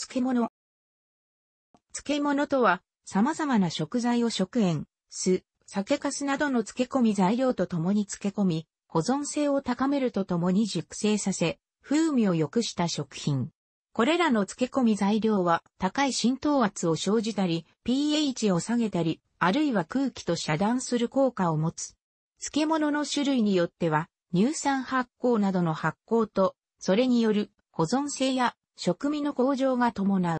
漬物。漬物とは、様々な食材を食塩、酢、酒粕などの漬け込み材料と共に漬け込み、保存性を高めるとともに熟成させ、風味を良くした食品。これらの漬け込み材料は高い浸透圧を生じたり、pH を下げたり、あるいは空気と遮断する効果を持つ。漬物の種類によっては、乳酸発酵などの発酵と、それによる保存性や食味の向上が伴う。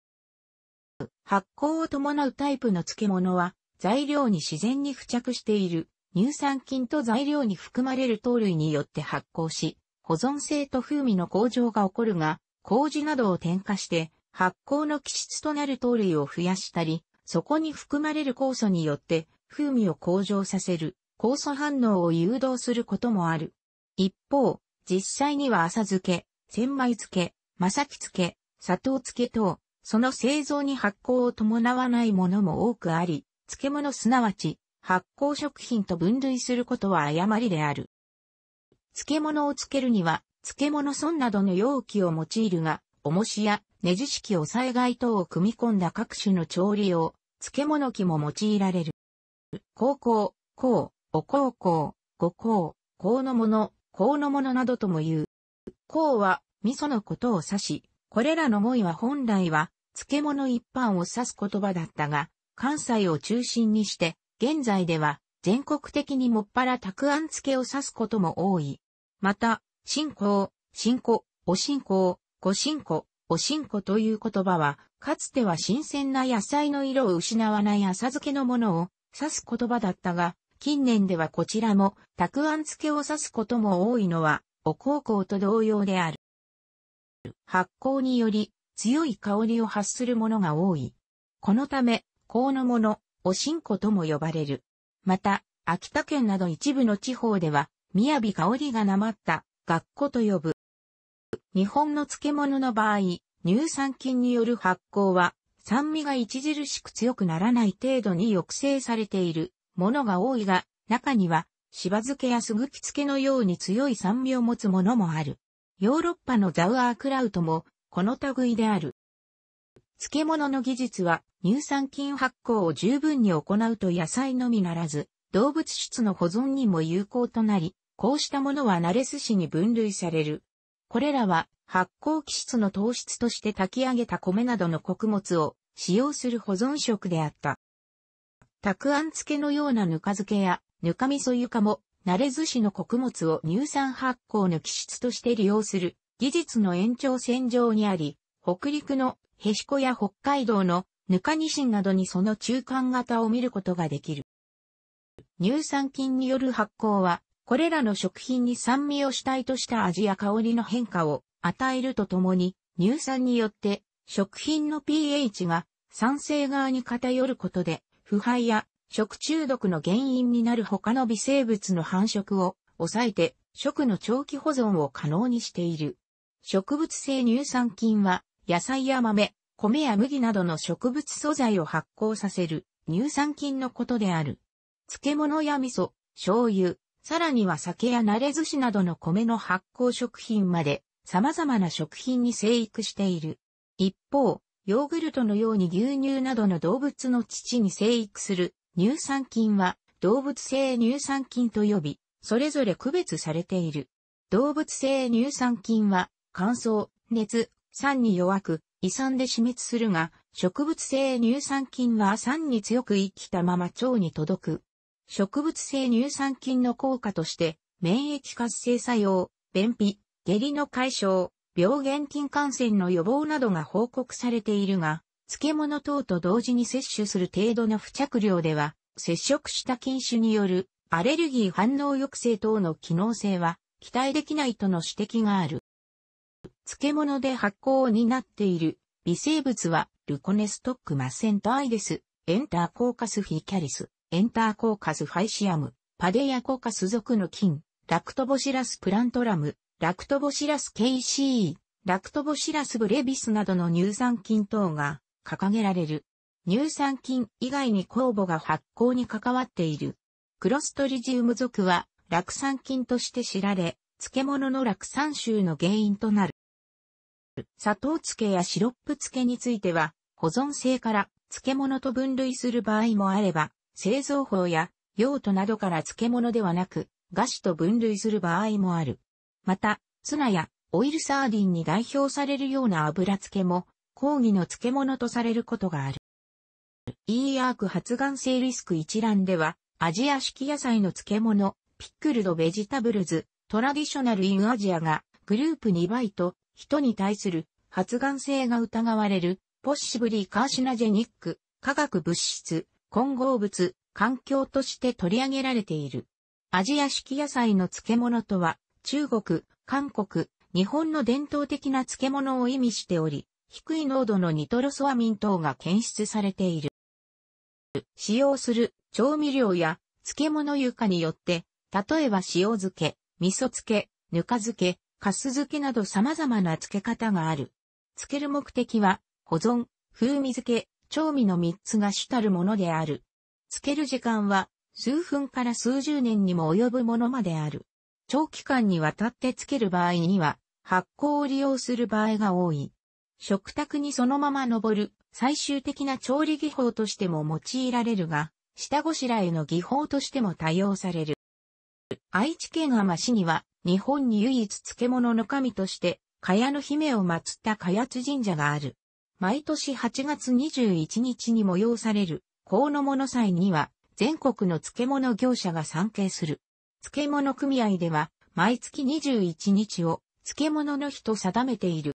発酵を伴うタイプの漬物は、材料に自然に付着している乳酸菌と材料に含まれる糖類によって発酵し、保存性と風味の向上が起こるが、麹などを添加して発酵の基質となる糖類を増やしたり、そこに含まれる酵素によって風味を向上させる酵素反応を誘導することもある。一方、実際には浅漬け、千枚漬け、マサキ漬、け、砂糖漬け等、その製造に発酵を伴わないものも多くあり、漬物すなわち、発酵食品と分類することは誤りである。漬物を漬けるには、漬物損などの容器を用いるが、重しやねじ式押さえ貝等を組み込んだ各種の調理用、漬物機も用いられる。高校、高、お高校、五高、高のもの、高のものなどとも言う。高は味噌のことを指し、これらの思いは本来は、漬物一般を指す言葉だったが、関西を中心にして、現在では全国的にもっぱらたくあん漬けを指すことも多い。また、信仰、信仰、お信仰、ご信仰、お信仰という言葉は、かつては新鮮な野菜の色を失わない浅漬けのものを指す言葉だったが、近年ではこちらも、たくあん漬けを指すことも多いのは、お高校と同様である。発酵により強い香りを発するものが多い。このため、香のもの、おしんことも呼ばれる。また、秋田県など一部の地方では、雅香りがなまった、学校と呼ぶ。日本の漬物の場合、乳酸菌による発酵は、酸味が著しく強くならない程度に抑制されているものが多いが、中には、しば漬けやすぐき漬けのように強い酸味を持つものもある。ヨーロッパのザウアークラウトも、この類である。漬物の技術は、乳酸菌発酵を十分に行うと野菜のみならず、動物質の保存にも有効となり、こうしたものはナレス司に分類される。これらは発酵気質の糖質として炊き上げた米などの穀物を使用する保存食であった。たくあん漬けのようなぬか漬けやぬか味噌床もれずしの穀物を乳酸発酵の基質として利用する技術の延長線上にあり、北陸のへしこや北海道のぬかにしんなどにその中間型を見ることができる。乳酸菌による発酵は、これらの食品に酸味を主体とした味や香りの変化を与えるとともに、乳酸によって食品の pH が酸性側に偏ることで、腐敗や食中毒の原因になる他の微生物の繁殖を抑えて食の長期保存を可能にしている。植物性乳酸菌は野菜や豆、米や麦などの植物素材を発酵させる乳酸菌のことである。漬物や味噌、醤油、さらには酒や慣れ寿司などの米の発酵食品まで様々な食品に生育している。一方、ヨーグルトのように牛乳などの動物の乳に生育する乳酸菌は動物性乳酸菌と呼び、それぞれ区別されている。動物性乳酸菌は乾燥、熱、酸に弱く、胃酸で死滅するが、植物性乳酸菌は酸に強く生きたまま腸に届く。植物性乳酸菌の効果として、免疫活性作用、便秘、下痢の解消、病原菌感染の予防などが報告されているが、漬物等と同時に摂取する程度の付着量では、接触した菌種によるアレルギー反応抑制等の機能性は期待できないとの指摘がある。漬物で発酵を担っている微生物はルコネストックマセントアイデス、エンターコーカスフィキャリス、エンターコーカスファイシアム、パデヤコーカス属の菌、ラクトボシラスプラントラム、ラクトボシラス KCE、ラクトボシラスブレビスなどの乳酸菌等が掲げられる。乳酸菌以外に酵母が発酵に関わっている。クロストリジウム属は酪酸菌として知られ、漬物の酪酸臭の原因となる。砂糖漬けやシロップ漬けについては、保存性から漬物と分類する場合もあれば、製造法や用途などから漬物ではなく、菓子と分類する場合もある。また、ツナやオイルサーディンに代表されるような油漬けも抗議の漬物とされることがある。e アーク発がん性リスク一覧では、アジア式野菜の漬物、ピックルドベジタブルズ、トラディショナルインアジアが、グループ2倍と、人に対する発がん性が疑われる、ポッシブリーカーシナジェニック、化学物質、混合物、環境として取り上げられている。アジア式野菜の漬物とは、中国、韓国、日本の伝統的な漬物を意味しており、低い濃度のニトロソアミン等が検出されている。使用する調味料や漬物床によって、例えば塩漬け、味噌漬け、ぬか漬け、かす漬けなど様々な漬け方がある。漬ける目的は、保存、風味漬け、調味の3つが主たるものである。漬ける時間は、数分から数十年にも及ぶものまである。長期間にわたって漬ける場合には、発酵を利用する場合が多い。食卓にそのまま登る最終的な調理技法としても用いられるが、下ごしらえの技法としても多用される。愛知県浜市には、日本に唯一漬物の神として、茅の姫を祀った茅津神社がある。毎年8月21日に催される、河野物祭には、全国の漬物業者が参詣する。漬物組合では、毎月21日を、漬物の日と定めている。